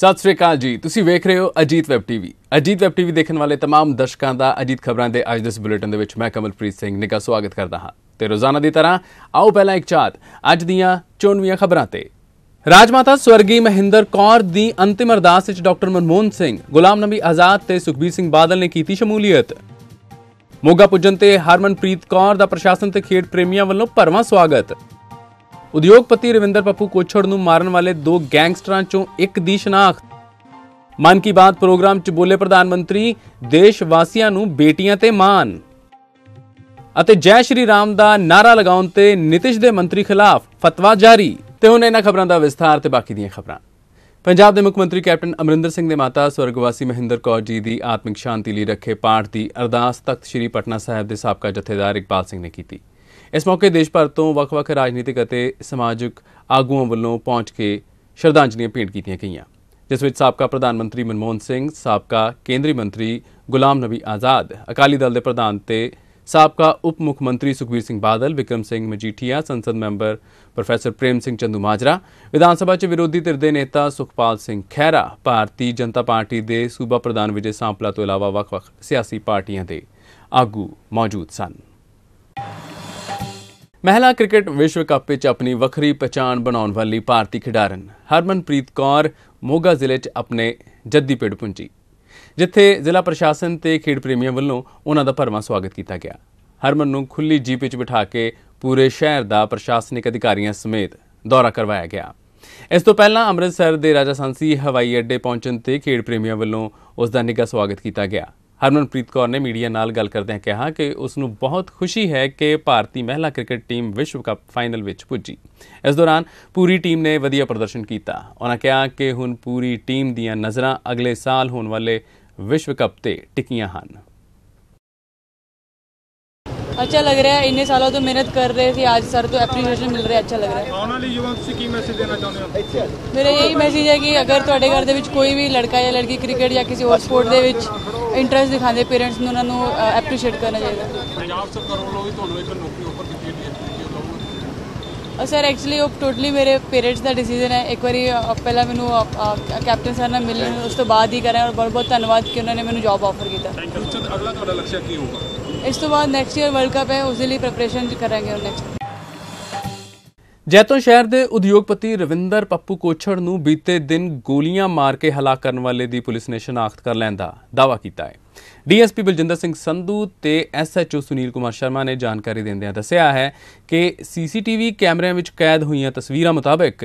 ਸਤਿ ਸ੍ਰੀ ਅਕਾਲ ਜੀ ਤੁਸੀਂ ਵੇਖ ਰਹੇ ਹੋ Ajit web TV Ajit web TV ਦੇਖਣ ਵਾਲੇ तमाम ਦਰਸ਼ਕਾਂ ਦਾ ਅਜੀਤ ਖਬਰਾਂ ਦੇ ਅੱਜ ਦੇ ਇਸ ਬੁਲੇਟਿਨ ਦੇ ਵਿੱਚ ਮੈਂ ਕਮਲਪ੍ਰੀਤ ਸਿੰਘ ਨਿੱਘਾ ਸਵਾਗਤ ਕਰਦਾ ਹਾਂ ਤੇ ਰੋਜ਼ਾਨਾ ਦੀ ਤਰ੍ਹਾਂ ਆਓ ਪਹਿਲਾਂ ਇੱਕ ਚਾਤ ਅੱਜ ਦੀਆਂ ਚੋਣਵੀਆਂ ਖਬਰਾਂ ਤੇ ਰਾਜਮਾਤਾ ਸਵਰਗੀ ਮਹਿੰਦਰ ਕੌਰ ਦੀ ਅੰਤਿਮ ਅਰਦਾਸ ਵਿੱਚ ਡਾਕਟਰ ਮਨਮੋਹਨ ਸਿੰਘ ਗੁਲਾਮ ਨਬੀ ਆਜ਼ਾਦ ਤੇ ਸੁਖਬੀਰ ਸਿੰਘ ਬਾਦਲ ਨੇ ਕੀਤੀ ਸ਼ਮੂਲੀਅਤ ਮੋਗਾ ਪੁੱਜਣ ਤੇ ਹਰਮਨਪ੍ਰੀਤ ਕੌਰ ਦਾ ਪ੍ਰਸ਼ਾਸਨ ਤੇ ਖੇਡ ਪ੍ਰੇਮੀਆਂ ਵੱਲੋਂ ਭਰਵਾਂ ਸਵਾਗਤ ਉਦਯੋਗਪਤੀ ਰਵਿੰਦਰ ਪੱਪੂ ਕੋਛੜ ਨੂੰ ਮਾਰਨ ਵਾਲੇ ਦੋ ਗੈਂਗਸਟਰਾਂ ਚੋਂ ਇੱਕ ਦੀ ਸ਼ਨਾਖਤ ਮਨ ਕੀ ਬਾਤ ਪ੍ਰੋਗਰਾਮ 'ਚ ਬੋਲੇ ਪ੍ਰਧਾਨ ਮੰਤਰੀ ਦੇਸ਼ ਵਾਸੀਆਂ ਨੂੰ ਬੇਟੀਆਂ ਤੇ ਮਾਣ ਅਤੇ ਜੈ ਸ਼੍ਰੀ ਰਾਮ ਦਾ ਨਾਰਾ ਲਗਾਉਣ ਤੇ ਨਿਤਿਸ਼ ਦੇ ਮੰਤਰੀ ਖਿਲਾਫ ਫਤਵਾ ਜਾਰੀ ਤੇ ਹੁਣ ਇਹਨਾਂ ਖਬਰਾਂ ਦਾ ਵਿਸਥਾਰ ਤੇ ਬਾਕੀ ਦੀਆਂ ਖਬਰਾਂ ਪੰਜਾਬ ਦੇ ਮੁੱਖ ਮੰਤਰੀ ਕੈਪਟਨ ਅਮਰਿੰਦਰ ਸਿੰਘ ਦੇ ਮਾਤਾ ਸਵਰਗਵਾਸੀ ਮਹਿੰਦਰ ਕੌਰ ਜੀ ਦੀ ਆਤਮਿਕ ਸ਼ਾਂਤੀ ਲਈ ਰੱਖੇ ਪਾਠ ਦੀ ਅਰਦਾਸ ਤਖਤ ਸ੍ਰੀ ਪਟਨਾ ਸਾਹਿਬ ਦੇ ਸਾਬਕਾ ਜਥੇਦਾਰ ਇਕਬਾਲ ਸਿੰਘ ਨੇ ਕੀਤੀ ਇਸ ਮੌਕੇ ਦੇਸ਼ ਭਰ ਤੋਂ ਵੱਖ-ਵੱਖ ਰਾਜਨੀਤਿਕ ਅਤੇ ਸਮਾਜਿਕ ਆਗੂਆਂ ਵੱਲੋਂ ਪਹੁੰਚ ਕੇ ਸ਼ਰਧਾਂਜਲੀਆਂ ਭੇਂਟ ਕੀਤੀਆਂ ਗਈਆਂ ਜਿਸ ਵਿੱਚ ਸਾਬਕਾ ਪ੍ਰਧਾਨ ਮੰਤਰੀ ਮਨਮੋਹਨ ਸਿੰਘ ਸਾਬਕਾ ਕੇਂਦਰੀ ਮੰਤਰੀ ਗੁਲਾਮ ਨਬੀ ਆਜ਼ਾਦ ਅਕਾਲੀ ਦਲ ਦੇ ਪ੍ਰਧਾਨ ਤੇ ਸਾਬਕਾ ਉਪ ਮੁੱਖ ਮੰਤਰੀ ਸੁਖਵੀਰ ਸਿੰਘ ਬਾਦਲ ਵਿਕਰਮ ਸਿੰਘ ਮਜੀਠੀਆ ਸੰਸਦ member professor Prem Singh Chandumajra ਵਿਧਾਨ ਸਭਾ 'ਚ ਵਿਰੋਧੀ ਧਿਰ ਦੇ ਨੇਤਾ ਸੁਖਪਾਲ ਸਿੰਘ ਖਹਿਰਾ ਭਾਰਤੀ ਜਨਤਾ ਪਾਰਟੀ ਦੇ ਸੂਬਾ ਪ੍ਰਧਾਨ ਵਿਜੇ ਸਾਂਪਲਾ ਤੋਂ ਇਲਾਵਾ ਵੱਖ-ਵੱਖ ਸਿਆਸੀ ਪਾਰਟੀਆਂ ਦੇ ਆਗੂ ਮੌਜੂਦ ਸਨ ਮਹਿਲਾ ਕ੍ਰਿਕਟ ਵਿਸ਼ਵ ਕੱਪ ਵਿੱਚ ਆਪਣੀ ਵੱਖਰੀ ਪਛਾਣ ਬਣਾਉਣ ਵਾਲੀ ਭਾਰਤੀ ਖਿਡਾਰਨ ਹਰਮਨਪ੍ਰੀਤ ਕੌਰ ਮੋਗਾ ਜ਼ਿਲ੍ਹੇ 'ਚ ਆਪਣੇ ਜੱਦੀ ਪਿੰਡ ਪੁੰਜੀ ਜਿੱਥੇ ਜ਼ਿਲ੍ਹਾ ਪ੍ਰਸ਼ਾਸਨ ਤੇ ਖੇਡ ਪ੍ਰੇਮੀਆਂ ਵੱਲੋਂ ਉਹਨਾਂ ਦਾ ਭਰਵਾਂ ਸਵਾਗਤ ਕੀਤਾ ਗਿਆ ਹਰਮਨ ਨੂੰ ਖੁੱਲੀ ਜੀਪ ਵਿੱਚ ਬਿਠਾ ਕੇ ਪੂਰੇ ਸ਼ਹਿਰ ਦਾ ਪ੍ਰਸ਼ਾਸਨਿਕ ਅਧਿਕਾਰੀਆਂ ਸਮੇਤ ਦੌਰਾ ਕਰਵਾਇਆ ਗਿਆ ਇਸ ਤੋਂ ਪਹਿਲਾਂ ਅੰਮ੍ਰਿਤਸਰ ਦੇ ਰਾਜਾ ਸੰਸੀ ਹਵਾਈ ਅੱਡੇ ਪਹੁੰਚਣ ਤੇ ਖੇਡ ਪ੍ਰੇਮੀਆਂ ਵੱਲੋਂ ਉਸ ਦਾ ਨਿੱਘਾ ਸਵਾਗਤ ਕੀਤਾ ਗਿਆ ਹਰਮਨਪ੍ਰੀਤ ਕੌਰ ਨੇ ਮੀਡੀਆ ਨਾਲ ਗੱਲ ਕਰਦਿਆਂ ਕਿਹਾ ਕਿ ਉਸ ਨੂੰ ਬਹੁਤ ਖੁਸ਼ੀ ਹੈ ਕਿ ਭਾਰਤੀ ਮਹਿਲਾ ਕ੍ਰਿਕਟ ਟੀਮ ਵਿਸ਼ਵ ਕੱਪ ਫਾਈਨਲ ਵਿੱਚ ਪੁੱਜੀ ਇਸ ਦੌਰਾਨ ਪੂਰੀ ਟੀਮ ਨੇ ਵਧੀਆ ਪ੍ਰਦਰਸ਼ਨ ਕੀਤਾ ਉਹਨਾਂ ਕਿਹਾ ਕਿ ਹੁਣ ਪੂਰੀ ਟੀਮ ਦੀਆਂ ਨਜ਼ਰਾਂ ਅਗਲੇ ਸਾਲ ਹੋਣ ਵਾਲੇ ਵਿਸ਼ਵ ਕੱਪ ਤੇ ਟਿਕੀਆਂ ਹਨ अच्छा लग रहा है इन्ने सालों तो मेहनत कर रहे थे आज सर तो एप्रीसीएशन मिल रहा है अच्छा लग रहा है ਆਉਣ ਵਾਲੇ ਯੁਵਾ ਤੁਸੀਂ ਕੀ ਮੈਸੇਜ ਦੇਣਾ ਚਾਹੁੰਦੇ ਹੋ ਮੇਰਾ ਇਹ ਮੈਸੇਜ ਹੈ ਕਿ ਅਗਰ ਤੁਹਾਡੇ ਘਰ ਦੇ ਵਿੱਚ ਕੋਈ ਵੀ ਲੜਕਾ ਜਾਂ ਲੜਕੀ ਕ੍ਰਿਕਟ ਜਾਂ ਕਿਸੇ ਹੋਰ ਸਪੋਰਟ ਦੇ ਵਿੱਚ ਇੰਟਰਸਟ ਦਿਖਾਉਂਦੇ ਪੇਰੈਂਟਸ ਨੂੰ ਉਹਨਾਂ ਨੂੰ ਐਪਰੀਸ਼ੀਏਟ ਕਰਨਾ ਚਾਹੀਦਾ ਪੰਜਾਬ ਸਰਕਾਰ ਵੱਲੋਂ ਵੀ ਤੁਹਾਨੂੰ ਇੱਕ ਨੌਕਰੀ ਉੱਪਰ ਦਿੱਤੀ ਗਈ ਹੈ ਸਰ ਐਕਚੁਅਲੀ ਉਹ ਟੋਟਲੀ ਮੇਰੇ ਪੇਰੈਂਟਸ ਦਾ ਡਿਸੀਜਨ ਹੈ ਇੱਕ ਵਾਰੀ ਪਹਿਲਾਂ ਮੈਨੂੰ ਕੈਪਟਨ ਸਰ ਨਾਲ ਮਿਲਣ ਉਸ ਤੋਂ ਬਾਅਦ ਹੀ ਕਰਾਂ ਔਰ ਬਹੁਤ ਬਹੁਤ ਧੰਨਵਾਦ ਕਿ ਉਹਨਾਂ ਨੇ ਮੈਨੂੰ ਜੌਬ ਆਫਰ ਕੀਤਾ ਥੈਂਕ ਯੂ ਅਗਲਾ ਤੁਹਾਡਾ ਲਕਸ਼ਯ ਕੀ ਹੋਊਗਾ ਇਸ ਤੋਂ ਬਾਅਦ ਨੈਕਸਟ ਈਅਰ ਵਰਲਡ ਕੱਪ ਹੈ ਉਸ ਦੇ ਲਈ ਪ੍ਰੈਪਰੇਸ਼ਨ ਕਰਾਂਗੇ ਨੈਕਸਟ ਜੈਤੋ ਸ਼ਹਿਰ ਦੇ ਉਦਯੋਗਪਤੀ ਰਵਿੰਦਰ ਪੱਪੂ ਕੋਛੜ ਨੂੰ ਬੀਤੇ ਦਿਨ ਗੋਲੀਆਂ ਮਾਰ ਕੇ ਹਲਾਕ ਕਰਨ ਵਾਲੇ ਦੀ ਪੁਲਿਸ ਨੇ ਸ਼ਨਾਖਤ ਕਰ ਲੈਣ ਦਾ ਦਾਵਾ ਕੀਤਾ ਹੈ ਡੀਐਸਪੀ ਬਲਜਿੰਦਰ ਸਿੰਘ ਸੰਧੂ ਤੇ ਐਸਐਚਓ ਸੁਨੀਲ ਕੁਮਾਰ ਸ਼ਰਮਾ ਨੇ ਜਾਣਕਾਰੀ ਦਿੰਦਿਆਂ ਦੱਸਿਆ ਹੈ ਕਿ ਸੀਸੀਟੀਵੀ ਕੈਮਰਿਆਂ ਵਿੱਚ ਕੈਦ ਹੋਈਆਂ ਤਸਵੀਰਾਂ ਮੁਤਾਬਕ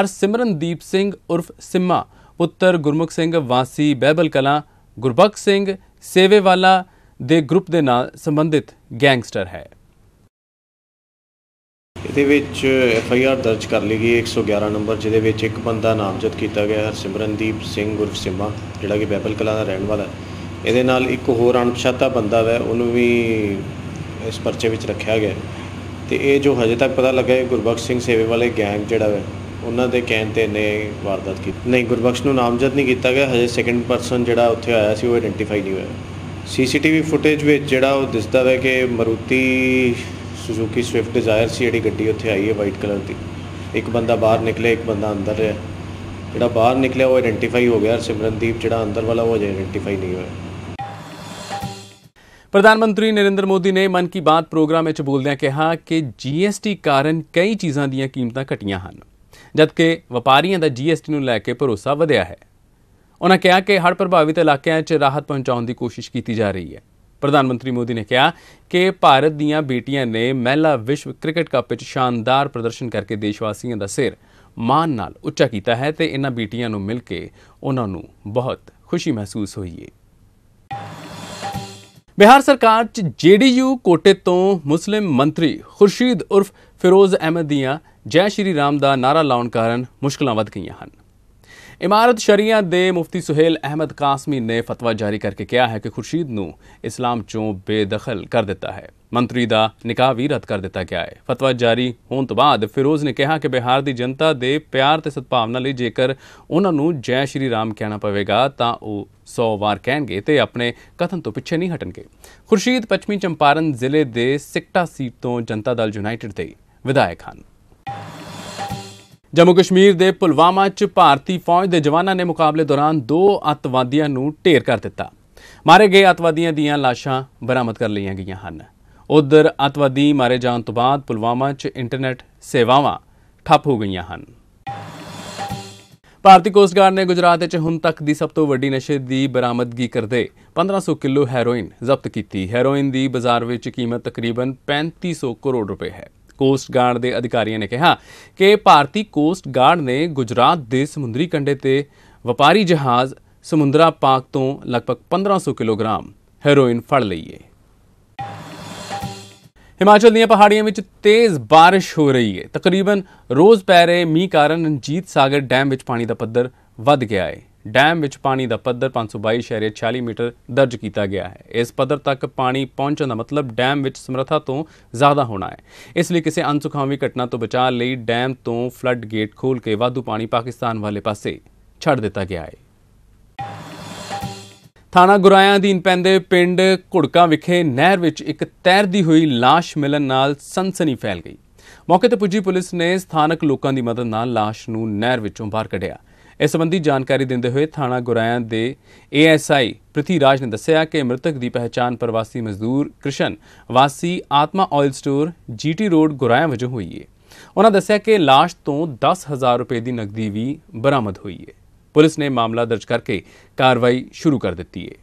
ਹਰ ਸਿਮਰਨਦੀਪ ਸਿੰਘ ਉਰਫ ਸਿੰਮਾ ਪੁੱਤਰ ਗੁਰਮੁਖ ਸਿੰਘ ਵਾਸੀ ਬੈਬਲ ਕਲਾ ਗੁਰਬਖ ਸਿੰਘ ਸੇਵੇਵਾਲਾ ਦੇ ਗਰੁੱਪ ਦੇ ਨਾਲ ਸੰਬੰਧਿਤ ਗੈਂਗਸਟਰ ਹੈ ਇਹਦੇ ਵਿੱਚ ਐਫ ਆਈ ਆਰ ਦਰਜ ਕਰ ਲਈ ਗਈ 111 ਨੰਬਰ ਜਿਹਦੇ ਵਿੱਚ ਇੱਕ ਬੰਦਾ ਨਾਮਜ਼ਦ ਕੀਤਾ ਗਿਆ ਸਿਮਰਨਦੀਪ ਸਿੰਘ ਉਰਫ ਸਿਮਾ ਜਿਹੜਾ ਕਿ ਬੈਬਲ ਕਲਾ ਦਾ ਰਹਿਣ ਵਾਲਾ ਇਹਦੇ ਨਾਲ ਇੱਕ ਹੋਰ ਅਣਪਛਾਤਾ ਬੰਦਾ ਹੈ ਉਹਨੂੰ ਵੀ ਇਸ ਪਰਚੇ ਵਿੱਚ ਰੱਖਿਆ ਗਿਆ ਤੇ ਇਹ ਜੋ ਹਜੇ ਤੱਕ ਪਤਾ ਲੱਗਾ ਹੈ ਗੁਰਬਖਸ਼ ਸਿੰਘ ਸੇਵੇ ਵਾਲੇ ਗੈਂਗ ਜਿਹੜਾ ਹੈ ਉਹਨਾਂ ਦੇ ਕਹਿਣ ਤੇ ਨੇ ਵਾਰਦਾਤ ਕੀਤੀ ਨਹੀਂ ਗੁਰਬਖਸ਼ ਨੂੰ ਨਾਮਜ਼ਦ ਨਹੀਂ ਕੀਤਾ ਗਿਆ ਹਜੇ ਸੈਕੰਡ ਪਰਸਨ ਜਿਹੜਾ ਉੱਥੇ ਆਇਆ ਸੀ ਉਹ ਆਇਡੈਂਟੀਫਾਈ ਨਹੀਂ ਹੋਇਆ ਸੀਸੀਟੀਵੀ ਫੁਟੇਜ ਵਿੱਚ ਜਿਹੜਾ ਉਹ ਦਿਸਦਾ ਹੈ ਕਿ ਮਰੂਤੀ ਸੁਜ਼ੂਕੀ ਸਵਿਫਟ ਡਿਜ਼ਾਇਰ ਸੀ ਜਿਹੜੀ ਗੱਡੀ ਉੱਥੇ ਆਈ ਹੈ ਵਾਈਟ ਕਲਰ ਦੀ ਇੱਕ ਬੰਦਾ ਬਾਹਰ ਨਿਕਲਿਆ ਇੱਕ ਬੰਦਾ ਅੰਦਰ ਰਿਹਾ ਜਿਹੜਾ ਬਾਹਰ ਨਿਕਲਿਆ ਉਹ ਆਇਡੈਂਟੀਫਾਈ ਹੋ ਗਿਆ ਸਿਮਰਨਦੀਪ ਜਿਹੜਾ ਅੰਦਰ ਵਾਲਾ ਉਹ ਅਜੇ ਆਇਡੈਂਟੀਫਾਈ ਨਹੀਂ ਹੋਇਆ ਪ੍ਰਧਾਨ ਮੰਤਰੀ ਨਰਿੰਦਰ ਮੋਦੀ ਨੇ ਮਨ ਕੀ ਬਾਤ ਪ੍ਰੋਗਰਾਮ ਵਿੱਚ ਬੋਲਦਿਆਂ ਕਿਹਾ ਕਿ ਜੀਐਸਟੀ ਕਾਰਨ ਕਈ ਚੀਜ਼ਾਂ ਦੀਆਂ ਕੀਮਤਾਂ ਘਟੀਆਂ ਹਨ ਜਦਕਿ ਵਪਾਰੀਆਂ ਦਾ ਜੀਐਸਟੀ ਨੂੰ ਲੈ ਕੇ ਭਰੋਸਾ ਵਧਿਆ ਹੈ ਉਹਨਾਂ ਕਿਹਾ ਕਿ ਹੜ੍ਹ ਪ੍ਰਭਾਵਿਤ ਇਲਾਕਿਆਂ 'ਚ ਰਾਹਤ ਪਹੁੰਚਾਉਣ ਦੀ ਕੋਸ਼ਿਸ਼ ਕੀਤੀ ਜਾ ਰਹੀ ਹੈ ਪ੍ਰਧਾਨ ਮੰਤਰੀ ਮੋਦੀ ਨੇ ਕਿਹਾ ਕਿ ਭਾਰਤ ਦੀਆਂ ਬੇਟੀਆਂ ਨੇ ਮਹਿਲਾ ਵਿਸ਼ਵ ਕ੍ਰਿਕਟ ਕੱਪ ਵਿੱਚ ਸ਼ਾਨਦਾਰ ਪ੍ਰਦਰਸ਼ਨ ਕਰਕੇ ਦੇਸ਼ ਵਾਸੀਆਂ ਦਾ ਸਿਰ ਮਾਣ ਨਾਲ ਉੱਚਾ ਕੀਤਾ ਹੈ ਤੇ ਇਹਨਾਂ ਬੇਟੀਆਂ ਨੂੰ ਮਿਲ ਕੇ ਉਹਨਾਂ ਨੂੰ ਬਹੁਤ ਖੁਸ਼ੀ ਮਹਿਸੂਸ ਹੋਈ ਹੈ ਬਿਹਾਰ ਸਰਕਾਰ ਚ ਜੀਡੀਯੂ ਕੋਟੇ ਤੋਂ ਮੁਸਲਿਮ ਮੰਤਰੀ ਖੁਰਸ਼ੀਦ ਉਰਫ ਫਿਰੋਜ਼ ਅਹਿਮਦ ਦੀਆਂ ਜੈ ਸ਼੍ਰੀ ਰਾਮ ਦਾ ਨਾਰਾ ਲਾਉਣ ਕਾਰਨ ਮੁਸ਼ਕਲਾਂ ਵੱਧ ਗਈਆਂ ਹਨ ਇਮਾਰਤ ਸ਼ਰੀਆ ਦੇ ਮੁਫਤੀ ਸੁਹੇਲ ਅਹਿਮਦ ਕਾਸਮੀ ਨੇ ਫਤਵਾ ਜਾਰੀ ਕਰਕੇ ਕਿਹਾ ਹੈ ਕਿ ਖੁਰਸ਼ੀਦ ਨੂੰ ਇਸਲਾਮ ਚੋਂ ਬੇਦਖਲ ਕਰ ਦਿੱਤਾ ਹੈ ਮੰਤਰੀ ਦਾ ਨਿਕਾਹ ਵੀ ਰੱਦ ਕਰ ਦਿੱਤਾ ਗਿਆ ਹੈ ਫਤਵਾ ਜਾਰੀ ਹੋਣ ਤੋਂ ਬਾਅਦ ਫਿਰੋਜ਼ ਨੇ ਕਿਹਾ ਕਿ ਬਿਹਾਰ ਦੀ ਜਨਤਾ ਦੇ ਪਿਆਰ ਤੇ ਸਤਿਭਾਵਨਾ ਲਈ ਜੇਕਰ ਉਹਨਾਂ ਨੂੰ ਜੈ ਸ਼੍ਰੀ ਰਾਮ ਕਹਿਣਾ ਪਵੇਗਾ ਤਾਂ ਉਹ 100 ਵਾਰ ਕਹਿਣਗੇ ਤੇ ਆਪਣੇ ਕਥਨ ਤੋਂ ਪਿੱਛੇ ਨਹੀਂ ਹਟਣਗੇ ਖੁਰਸ਼ੀਦ ਪੱਛਮੀ ਚੰਪਾਰਨ ਜ਼ਿਲ੍ਹੇ ਦੇ ਸਿਕਟਾ ਸੀਟ ਤੋਂ ਜਨਤਾ ਦਲ ਯੂਨਾਈਟਿਡ ਦੇ ਵਿਧਾਇਕ ਹਨ ਜੰਮੂ ਕਸ਼ਮੀਰ ਦੇ ਪੁਲਵਾਮਾ 'ਚ ਭਾਰਤੀ ਫੌਜ ਦੇ ਜਵਾਨਾਂ ਨੇ ਮੁਕਾਬਲੇ ਦੌਰਾਨ ਦੋ ਅਤਵਾਦੀਆਂ ਨੂੰ ਢੇਰ ਕਰ ਦਿੱਤਾ ਮਾਰੇ ਗਏ ਅਤਵਾਦੀਆਂ ਦੀਆਂ ਲਾਸ਼ਾਂ ਬਰਾਮਦ ਕਰ ਲਈਆਂ ਗਈਆਂ ਹਨ ਉਧਰ ਅਤਵਾਦੀ ਮਾਰੇ ਜਾਣ ਤੋਂ ਬਾਅਦ ਪੁਲਵਾਮਾ 'ਚ ਇੰਟਰਨੈਟ ਸੇਵਾਵਾਂ ਠੱਪ ਹੋ ਗਈਆਂ ਹਨ ਭਾਰਤੀ ਕੋਸਟ ਗਾਰਡ ਨੇ ਗੁਜਰਾਤ 'ਚ ਹੁਣ ਤੱਕ ਦੀ ਸਭ ਤੋਂ ਵੱਡੀ ਨਸ਼ੇ ਦੀ ਬਰਾਮਦਗੀ ਕਰਦੇ 1500 ਕਿਲੋ ਹੈਰੋਇਨ ਜ਼ਬਤ ਕੀਤੀ ਹੈਰੋਇਨ ਦੀ ਬਾਜ਼ਾਰ ਵਿੱਚ ਕੀਮਤ ਤਕਰੀਬਨ 3500 ਕਰੋੜ ਰੁਪਏ ਹੈ ਕੋਸਟ ਗਾਰਡ ਦੇ ਅਧਿਕਾਰੀਆਂ ਨੇ ਕਿਹਾ ਕਿ ਭਾਰਤੀ ਕੋਸਟ ਗਾਰਡ ਨੇ ਗੁਜਰਾਤ ਦੇ ਸਮੁੰਦਰੀ ਕੰਢੇ ਤੇ ਵਪਾਰੀ ਜਹਾਜ਼ ਸਮੁੰਦਰਾ ਪਾਕ ਤੋਂ ਲਗਭਗ 1500 ਕਿਲੋਗ੍ਰਾਮ ਹੈਰੋਇਨ ਫੜ ਲਈ ਹੈ ਹਿਮਾਚਲ ਦੀਆਂ ਪਹਾੜੀਆਂ ਵਿੱਚ ਤੇਜ਼ بارش ਹੋ ਰਹੀ ਹੈ ਤਕਰੀਬਨ ਰੋਜ਼ ਪੈ ਰਹੇ ਮੀਂਹ ਕਾਰਨ ਰਣਜੀਤ ਸਾਗਰ ਡੈਮ ਵਿੱਚ ਪਾਣੀ ਦਾ ਪੱਧਰ ਵੱਧ ਗਿਆ ਹੈ ਡੈਮ ਵਿੱਚ ਪਾਣੀ ਦਾ ਪੱਧਰ 522.40 ਮੀਟਰ ਦਰਜ ਕੀਤਾ ਗਿਆ ਹੈ ਇਸ ਪੱਧਰ ਤੱਕ ਪਾਣੀ ਪਹੁੰਚਣ ਦਾ ਮਤਲਬ ਡੈਮ ਵਿੱਚ ਸਮਰੱਥਾ ਤੋਂ ਜ਼ਿਆਦਾ ਹੋਣਾ ਹੈ ਇਸ ਲਈ ਕਿਸੇ ਅਨਸੁਖਾਵੀ ਘਟਨਾ ਤੋਂ ਬਚਾਅ ਲਈ ਡੈਮ ਤੋਂ ਫਲੱਡ ਗੇਟ ਖੋਲ ਕੇ ਵਾਧੂ ਪਾਣੀ ਪਾਕਿਸਤਾਨ ਵਾਲੇ ਪਾਸੇ ਛੱਡ ਦਿੱਤਾ ਗਿਆ ਹੈ ਥਾਣਾ ਗੁਰਾਇਆਂ ਅਧੀਨ ਪੈਂਦੇ ਪਿੰਡ ਘੁੜਕਾ ਵਿਖੇ ਨਹਿਰ ਵਿੱਚ ਇੱਕ ਤੈਰਦੀ ਹੋਈ লাশ ਮਿਲਣ ਨਾਲ ਸਨਸਨੀ ਫੈਲ ਗਈ ਮੌਕੇ ਤੇ ਪੁੱਜੀ ਪੁਲਿਸ ਨੇ ਸਥਾਨਕ ਲੋਕਾਂ ਦੀ ਮਦਦ ਨਾਲ লাশ ਨੂੰ ਨਹਿਰ ਵਿੱਚੋਂ ਬਾਹਰ ਕੱਢਿਆ ਇਸ ਸੰਬੰਧੀ ਜਾਣਕਾਰੀ ਦਿੰਦੇ ਹੋਏ ਥਾਣਾ ਗੁਰਾਇਆਂ ਦੇ ਏਐਸਆਈ ਰਾਜ ਨੇ ਦੱਸਿਆ ਕਿ ਮ੍ਰਿਤਕ ਦੀ ਪਹਿਚਾਨ ਪ੍ਰਵਾਸੀ ਮਜ਼ਦੂਰ ਕ੍ਰਿਸ਼ਨ ਵਾਸੀ Atma oil store GT road Goraya ਵਜੋਂ ਹੋਈ ਹੈ ਉਹਨਾਂ ਦੱਸਿਆ ਕਿ লাশ ਤੋਂ 10000 ਰੁਪਏ ਦੀ ਨਕਦੀ ਵੀ ਬਰਾਮਦ ਹੋਈ ਹੈ ਪੁਲਿਸ ਨੇ ਮਾਮਲਾ ਦਰਜ ਕਰਕੇ ਕਾਰਵਾਈ ਸ਼ੁਰੂ ਕਰ ਦਿੱਤੀ ਹੈ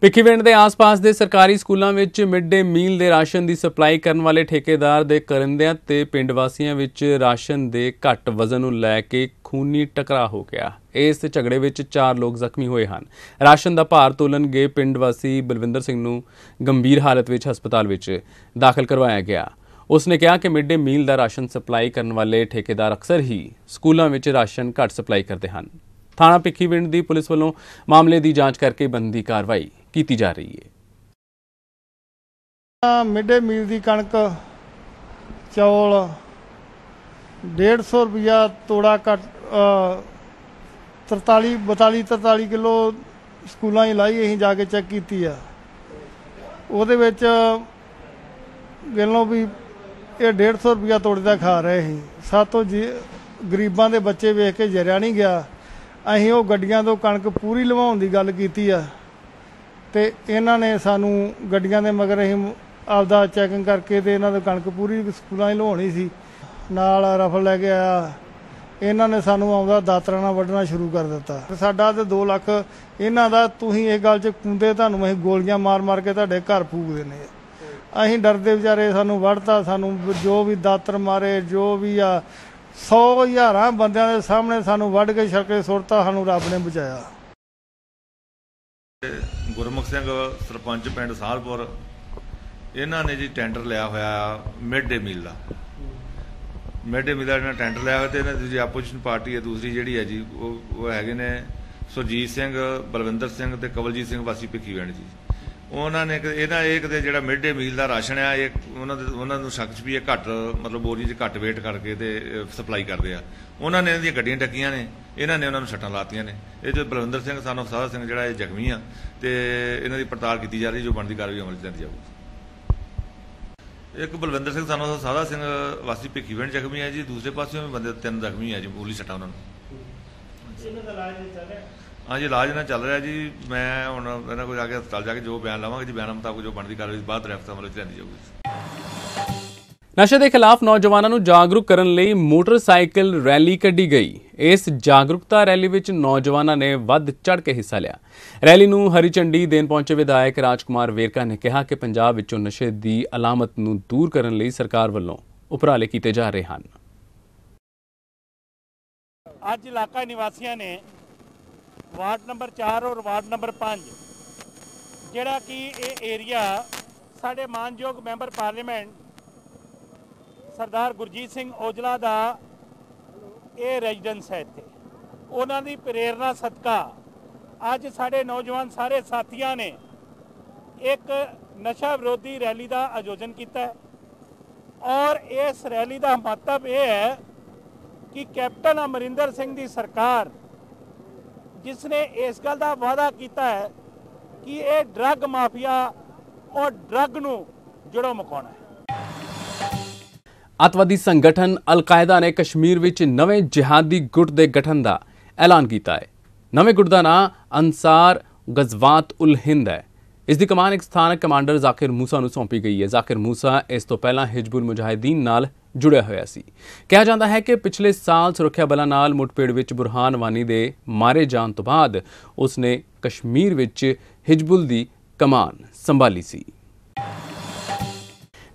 ਪਿੱਖੀਵਿੰਡ ਦੇ ਆਸ-ਪਾਸ ਦੇ ਸਰਕਾਰੀ ਸਕੂਲਾਂ ਵਿੱਚ ਮਿਡ ਡੇ ਮੀਲ ਦੇ ਰਾਸ਼ਨ ਦੀ ਸਪਲਾਈ ਕਰਨ ਵਾਲੇ ਠੇਕੇਦਾਰ ਦੇ ਕਰਨਦਿਆਂ ਤੇ ਪਿੰਡ ਵਾਸੀਆਂ ਵਿੱਚ ਰਾਸ਼ਨ ਦੇ ਘੱਟ ਵਜ਼ਨ ਨੂੰ ਲੈ ਕੇ ਖੂਨੀ ਟਕਰਾ ਹੋ ਗਿਆ ਇਸ ਝਗੜੇ ਵਿੱਚ 4 ਲੋਕ ਜ਼ਖਮੀ ਹੋਏ ਹਨ ਰਾਸ਼ਨ ਦਾ ਭਾਰ ਤੋਲਣ ਗਏ ਪਿੰਡ ਵਾਸੀ ਬਲਵਿੰਦਰ ਸਿੰਘ ਨੂੰ ਗੰਭੀਰ ਹਾਲਤ ਵਿੱਚ ਹਸਪਤਾਲ ਵਿੱਚ ਦਾਖਲ ਕਰਵਾਇਆ ਗਿਆ ਉਸਨੇ ਕਿਹਾ ਕਿ ਮਿਡ ਡੇ ਮੀਲ ਦਾ ਰਾਸ਼ਨ ਸਪਲਾਈ ਕਰਨ ਵਾਲੇ ਠੇਕੇਦਾਰ ਅਕਸਰ ਹੀ ਸਕੂਲਾਂ ਵਿੱਚ ਰਾਸ਼ਨ ਘੱਟ ਸਪਲਾਈ ਕਰਦੇ ਹਨ ਥਾਣਾ ਪਿੱਖੀਵਿੰਡ ਦੀ ਪੁਲਿਸ ਵੱਲੋਂ ਮਾਮਲੇ ਦੀ ਜਾਂਚ ਕਰਕੇ ਬੰਦੀ ਕਾਰਵਾਈ ਕੀਤੀ ਜਾ ਰਹੀ ਹੈ ਮਿਡ ਡੇ ਮੀਲ ਦੀ ਕਣਕ ਚੌਲ 150 ਰੁਪਿਆ ਤੋੜਾ ਘੱਟ 43 42 43 ਕਿਲੋ ਸਕੂਲਾਂ ਹੀ ਲਾਈ ਅਸੀਂ ਜਾ ਕੇ ਚੈੱਕ ਕੀਤੀ ਆ ਉਹਦੇ ਵਿੱਚ ਗੱਲੋਂ ਵੀ ਇਹ 150 ਰੁਪਿਆ ਦਾ ਖਾ ਰਹੇ ਸੀ ਸਾਤੋਂ ਗਰੀਬਾਂ ਦੇ ਬੱਚੇ ਵੇਖ ਕੇ ਜਰਿਆ ਨਹੀਂ ਗਿਆ ਅਸੀਂ ਉਹ ਗੱਡੀਆਂ ਤੋਂ ਕਣਕ ਪੂਰੀ ਲਵਾਉਣ ਦੀ ਗੱਲ ਕੀਤੀ ਆ ਤੇ ਇਹਨਾਂ ਨੇ ਸਾਨੂੰ ਗੱਡੀਆਂ ਦੇ ਮਗਰ ਅਸੀਂ ਆਪਦਾ ਚੈਕਿੰਗ ਕਰਕੇ ਤੇ ਇਹਨਾਂ ਤੋਂ ਕਣਕ ਪੂਰੀ ਸਕੂਲਾਂ 'ਚ ਲਵਾਉਣੀ ਸੀ ਨਾਲ ਰਫਲ ਲੈ ਕੇ ਆਇਆ ਇਹਨਾਂ ਨੇ ਸਾਨੂੰ ਆਉਂਦਾ ਦਾਤਰਾਣਾ ਵੱਢਣਾ ਸ਼ੁਰੂ ਕਰ ਦਿੱਤਾ ਸਾਡਾ ਤੇ 2 ਲੱਖ ਇਹਨਾਂ ਦਾ ਤੁਸੀਂ ਇਹ ਗੱਲ 'ਚ ਕੁੰਦੇ ਤੁਹਾਨੂੰ ਅਸੀਂ ਗੋਲੀਆਂ ਮਾਰ-ਮਾਰ ਕੇ ਤੁਹਾਡੇ ਘਰ ਫੂਕ ਦਿੰਨੇ ਆ ਅਸੀਂ ਡਰਦੇ ਵਿਚਾਰੇ ਸਾਨੂੰ ਵੜਤਾ ਸਾਨੂੰ ਜੋ ਵੀ ਦਾਤਰ ਮਾਰੇ ਜੋ ਵੀ ਆ 100 ਹਜ਼ਾਰਾਂ ਬੰਦਿਆਂ ਦੇ ਸਾਹਮਣੇ ਸਾਨੂੰ ਵੱਢ ਕੇ ਛੱਕੇ ਸੁਰਤਾ ਸਾਨੂੰ ਰੱਬ ਨੇ ਬਚਾਇਆ ਗੁਰਮੁਖ ਸਿੰਘ ਸਰਪੰਚ ਪਿੰਡ ਸਾਲਪੁਰ ਇਹਨਾਂ ਨੇ ਜੀ ਟੈਂਡਰ ਲਿਆ ਹੋਇਆ ਮਿਡ ਡੇ ਮੀਲ ਦਾ ਮਿਡ ਮਿਲਾ ਨੇ ਟੈਂਡਰ ਲਿਆ ਹੋਇਆ ਤੇ ਇਹਨਾਂ ਦੂਜੀ ਆਪੋਜੀਸ਼ਨ ਪਾਰਟੀ ਹੈ ਦੂਸਰੀ ਜਿਹੜੀ ਹੈ ਜੀ ਉਹ ਹੈਗੇ ਨੇ ਸੁਰਜੀਤ ਸਿੰਘ ਬਲਵਿੰਦਰ ਸਿੰਘ ਤੇ ਕਵਲਜੀਤ ਸਿੰਘ ਵਾਸੀ ਵੈਣ ਜੀ ਉਹਨਾਂ ਨੇ ਇਹਦਾ ਇੱਕ ਤੇ ਜਿਹੜਾ ਮਿਡ ਮੀਲ ਦਾ ਰਾਸ਼ਨ ਆ ਇਹ ਉਹਨਾਂ ਦੇ ਉਹਨਾਂ ਨੂੰ ਸ਼ੱਕ ਚ ਵੀ ਇਹ ਘੱਟ ਮਤਲਬ ਬੋਰੀ ਦੇ ਘੱਟ ਵੇਟ ਕਰਕੇ ਤੇ ਸਪਲਾਈ ਕਰਦੇ ਆ ਉਹਨਾਂ ਨੇ ਇਹਦੀਆਂ ਗੱਡੀਆਂ ਟੱਕੀਆਂ ਨੇ ਇਹਨਾਂ ਨੇ ਉਹਨਾਂ ਨੂੰ ਛੱਟਾਂ ਲਾਤੀਆਂ ਨੇ ਇਹ ਜੋ ਬਲਵਿੰਦਰ ਸਿੰਘ ਸਾਨੂੰ ਸਾਧਾ ਸਿੰਘ ਜਿਹੜਾ ਇਹ ਜ਼ਖਮੀ ਆ ਤੇ ਇਹਨਾਂ ਦੀ ਪੜਤਾਲ ਕੀਤੀ ਜਾ ਰਹੀ ਜੋ ਬਣਦੀ ਕਾਰਵਾਈ ਅਮਲ 'ਚ ਲਿਆਂਦੀ ਜਾਊਗੀ ਇੱਕ ਬਲਵਿੰਦਰ ਸਿੰਘ ਸਾਨੂੰ ਦਾ ਸਾਦਾ ਸਿੰਘ ਵਾਸੀ ਭਿੱਖੀਵਿੰਡ ਜ਼ਖਮੀ ਹੈ ਜੀ ਦੂਸਰੇ ਪਾਸਿਓਂ ਵੀ ਬੰਦੇ ਤਿੰਨ ਜ਼ਖਮੀ ਹੈ ਜੀ ਮੂਲੀ ਸੱਟਾਂ ਉਹਨਾਂ ਨੂੰ ਇਲਾਜ ਹਾਂ ਜੀ ਇਲਾਜ ਨਾਲ ਚੱਲ ਰਿਹਾ ਜੀ ਮੈਂ ਹੁਣ ਇਹਨਾਂ ਕੋਲ ਜਾ ਕੇ ਹਸਪਤਾਲ ਜਾ ਕੇ ਜੋ ਬਿਆਨ ਲਾਵਾਂਗਾ ਜੀ ਬਿਆਨ ਮੁਤਾਬਕ ਜੋ ਬਣਦੀ ਕਾਰਵਾਈ ਬਾਅਦ ਰੈਫਟ ਅਮਲ ਵਿੱਚ ਲੈਂਦੀ ਜਾਊਗੀ ਨਸ਼ੇ ਦੇ ਖਿਲਾਫ ਨੌਜਵਾਨਾਂ ਨੂੰ ਜਾਗਰੂਕ ਕਰਨ ਲਈ ਮੋਟਰਸਾਈਕਲ ਰੈਲੀ ਕੱਢੀ ਗਈ ਇਸ ਜਾਗਰੂਕਤਾ ਰੈਲੀ ਵਿੱਚ ਨੌਜਵਾਨਾਂ ਨੇ ਵੱਧ ਚੜ ਕੇ ਹਿੱਸਾ ਲਿਆ ਰੈਲੀ ਨੂੰ ਹਰੀ ਚੰਡੀ ਦੇਨ ਪਹੁੰਚੇ ਵਿਧਾਇਕ ਰਾਜਕੁਮਾਰ ਵੇਰਕਾ ਨੇ ਕਿਹਾ ਕਿ ਪੰਜਾਬ ਵਿੱਚੋਂ ਨਸ਼ੇ ਦੀ ਅਲਾਮਤ ਨੂੰ ਦੂਰ ਕਰਨ ਲਈ ਸਰਕਾਰ ਵੱਲੋਂ ਉਪਰਾਲੇ ਕੀਤੇ ਜਾ ਰਹੇ ਹਨ ਅੱਜ ਇਲਾਕਾ ਨਿਵਾਸੀਆਂ ਨੇ ਵਾਰਡ ਨੰਬਰ 4 ਔਰ ਵਾਰਡ ਨੰਬਰ 5 ਜਿਹੜਾ ਕਿ ਇਹ ਏਰੀਆ ਸਾਡੇ ਮਾਨਯੋਗ ਮੈਂਬਰ ਪਾਰਲੀਮੈਂਟ ਸਰਦਾਰ ਗੁਰਜੀਤ ਸਿੰਘ ਔਜਲਾ ਦਾ ਇਹ ਰੈਜ਼ੀਡੈਂਸ ਹੈ ਇੱਥੇ ਉਹਨਾਂ ਦੀ ਪ੍ਰੇਰਣਾ ਸਦਕਾ ਅੱਜ ਸਾਡੇ ਨੌਜਵਾਨ ਸਾਰੇ ਸਾਥੀਆਂ ਨੇ ਇੱਕ ਨਸ਼ਾ ਵਿਰੋਧੀ ਰੈਲੀ ਦਾ ਆਯੋਜਨ ਕੀਤਾ ਹੈ ਔਰ ਇਸ ਰੈਲੀ ਦਾ ਮਤਲਬ ਇਹ ਹੈ ਕਿ ਕੈਪਟਨ ਅਮਰਿੰਦਰ ਸਿੰਘ ਦੀ ਸਰਕਾਰ ਜਿਸ ਨੇ ਇਸ ਗੱਲ ਦਾ ਵਾਅਦਾ ਕੀਤਾ ਹੈ ਕਿ ਇਹ ਡਰੱਗ ਮਾਫੀਆ ਔਰ ਡਰੱਗ ਨੂੰ ਜੜੋਂ ਮਕਾਉਣਾ ਹੈ ਅਤਵਾਦੀ ਸੰਗਠਨ ਅਲ-ਕਾਇਦਾ ਨੇ ਕਸ਼ਮੀਰ ਵਿੱਚ ਨਵੇਂ ਜਿਹਾਦੀ ਗੁੱਟ ਦੇ ਗਠਨ ਦਾ ਐਲਾਨ ਕੀਤਾ ਹੈ ਨਵੇਂ ਗੁੱਟ ਦਾ ਨਾਮ ਅਨਸਾਰ ਗਜ਼ਵਾਤ ਉਲ ਹਿੰਦ ਹੈ ਇਸ ਦੀ ਕਮਾਨ ਇੱਕ ਸਥਾਨਕ ਕਮਾਂਡਰ ਜ਼ਾਕਿਰ ਮੂਸਾ ਨੂੰ ਸੌਂਪੀ ਗਈ ਹੈ ਜ਼ਾਕਿਰ ਮੂਸਾ ਇਸ ਤੋਂ ਪਹਿਲਾਂ ਹਿਜਬੁਲ ਮੁਜਾਹਿਦੀਨ ਨਾਲ ਜੁੜਿਆ ਹੋਇਆ ਸੀ ਕਿਹਾ ਜਾਂਦਾ ਹੈ ਕਿ ਪਿਛਲੇ ਸਾਲ ਸੁਰੱਖਿਆ ਬਲਾਂ ਨਾਲ ਮੁੱਠਭੇੜ ਵਿੱਚ ਬੁਰਹਾਨ ਵਾਨੀ ਦੇ ਮਾਰੇ ਜਾਣ ਤੋਂ ਬਾਅਦ ਉਸਨੇ ਕਸ਼ਮੀਰ ਵਿੱਚ ਹਿਜਬੁਲ ਦੀ ਕਮਾਨ ਸੰਭਾਲੀ ਸੀ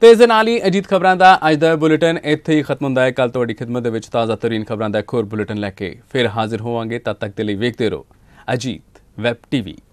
ਤੇ ਇਸ ਦੇ ਨਾਲ ਹੀ ਅਜੀਤ ਖਬਰਾਂ ਦਾ ਅੱਜ ਦਾ ਬੁਲੇਟਿਨ ਇੱਥੇ ਹੀ ਖਤਮ ਹੁੰਦਾ ਹੈ ਕੱਲ ਤੁਹਾਡੀ ਖidmat ਦੇ ਵਿੱਚ ਤਾਜ਼ਾ ਤਰੀਨ ਖਬਰਾਂ ਦਾ ਇੱਕ ਹੋਰ ਬੁਲੇਟਿਨ ਲੈ ਕੇ ਫਿਰ ਹਾਜ਼ਰ ਹੋਵਾਂਗੇ ਤਦ ਤੱਕ ਦੇ ਲਈ ਵੇਖਦੇ ਰਹੋ ਅਜੀਤ ਵੈਬ ਟੀਵੀ